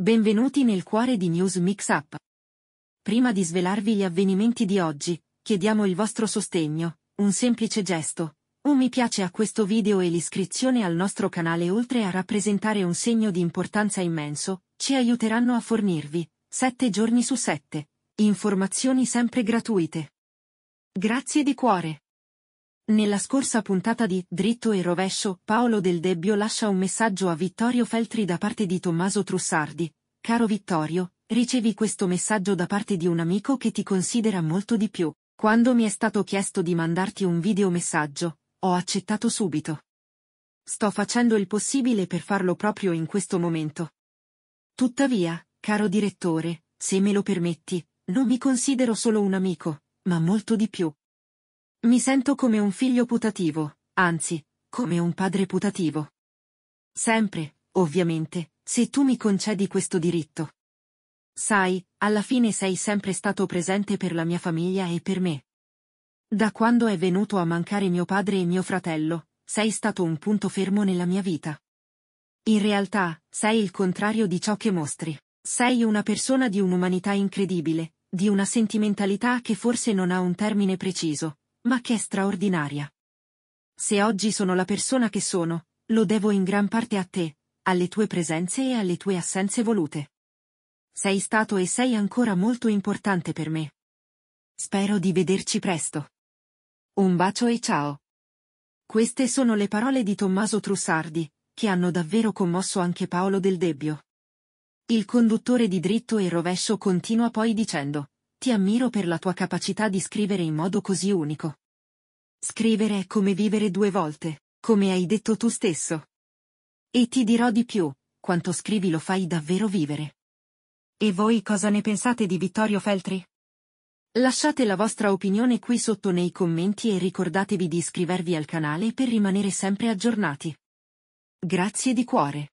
Benvenuti nel cuore di News Mix Up. Prima di svelarvi gli avvenimenti di oggi, chiediamo il vostro sostegno, un semplice gesto, un mi piace a questo video e l'iscrizione al nostro canale oltre a rappresentare un segno di importanza immenso, ci aiuteranno a fornirvi, 7 giorni su 7, informazioni sempre gratuite. Grazie di cuore. Nella scorsa puntata di Dritto e Rovescio, Paolo Del Debbio lascia un messaggio a Vittorio Feltri da parte di Tommaso Trussardi. Caro Vittorio, ricevi questo messaggio da parte di un amico che ti considera molto di più. Quando mi è stato chiesto di mandarti un videomessaggio, ho accettato subito. Sto facendo il possibile per farlo proprio in questo momento. Tuttavia, caro direttore, se me lo permetti, non mi considero solo un amico, ma molto di più. Mi sento come un figlio putativo, anzi, come un padre putativo. Sempre, ovviamente, se tu mi concedi questo diritto. Sai, alla fine sei sempre stato presente per la mia famiglia e per me. Da quando è venuto a mancare mio padre e mio fratello, sei stato un punto fermo nella mia vita. In realtà, sei il contrario di ciò che mostri. Sei una persona di un'umanità incredibile, di una sentimentalità che forse non ha un termine preciso, ma che è straordinaria. Se oggi sono la persona che sono, lo devo in gran parte a te, alle tue presenze e alle tue assenze volute. Sei stato e sei ancora molto importante per me. Spero di vederci presto. Un bacio e ciao. Queste sono le parole di Tommaso Trussardi, che hanno davvero commosso anche Paolo Del Debbio. Il conduttore di dritto e rovescio continua poi dicendo ti ammiro per la tua capacità di scrivere in modo così unico. Scrivere è come vivere due volte, come hai detto tu stesso. E ti dirò di più, quanto scrivi lo fai davvero vivere. E voi cosa ne pensate di Vittorio Feltri? Lasciate la vostra opinione qui sotto nei commenti e ricordatevi di iscrivervi al canale per rimanere sempre aggiornati. Grazie di cuore.